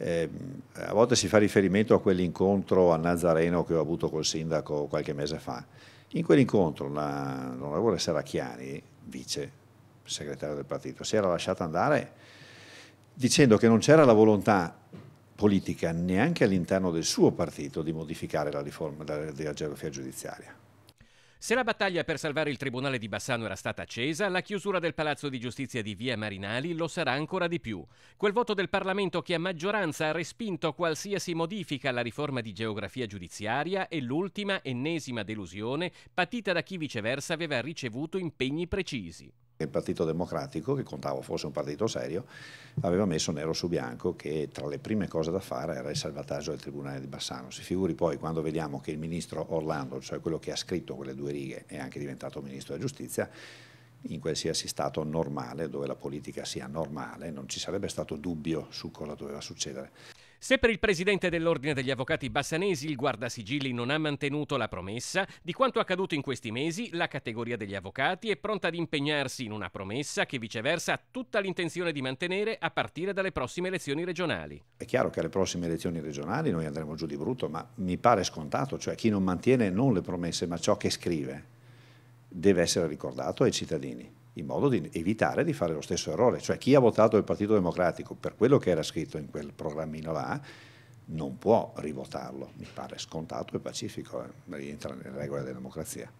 Eh, a volte si fa riferimento a quell'incontro a Nazareno che ho avuto col sindaco qualche mese fa. In quell'incontro l'onorevole Serracchiani, vice segretario del partito, si era lasciata andare dicendo che non c'era la volontà politica neanche all'interno del suo partito di modificare la riforma della, della geografia giudiziaria. Se la battaglia per salvare il Tribunale di Bassano era stata accesa, la chiusura del Palazzo di Giustizia di Via Marinali lo sarà ancora di più. Quel voto del Parlamento che a maggioranza ha respinto qualsiasi modifica alla riforma di geografia giudiziaria è l'ultima ennesima delusione patita da chi viceversa aveva ricevuto impegni precisi il Partito Democratico, che contavo fosse un partito serio, aveva messo nero su bianco che tra le prime cose da fare era il salvataggio del Tribunale di Bassano. Si figuri poi quando vediamo che il ministro Orlando, cioè quello che ha scritto quelle due righe, è anche diventato ministro della Giustizia, in qualsiasi stato normale, dove la politica sia normale, non ci sarebbe stato dubbio su cosa doveva succedere. Se per il presidente dell'Ordine degli Avvocati Bassanesi il guardasigilli non ha mantenuto la promessa, di quanto accaduto in questi mesi la categoria degli avvocati è pronta ad impegnarsi in una promessa che viceversa ha tutta l'intenzione di mantenere a partire dalle prossime elezioni regionali. È chiaro che alle prossime elezioni regionali noi andremo giù di brutto, ma mi pare scontato, cioè chi non mantiene non le promesse ma ciò che scrive deve essere ricordato ai cittadini in modo di evitare di fare lo stesso errore. Cioè chi ha votato il Partito Democratico per quello che era scritto in quel programmino là non può rivotarlo, mi pare scontato e pacifico, eh, rientra nelle regole della democrazia.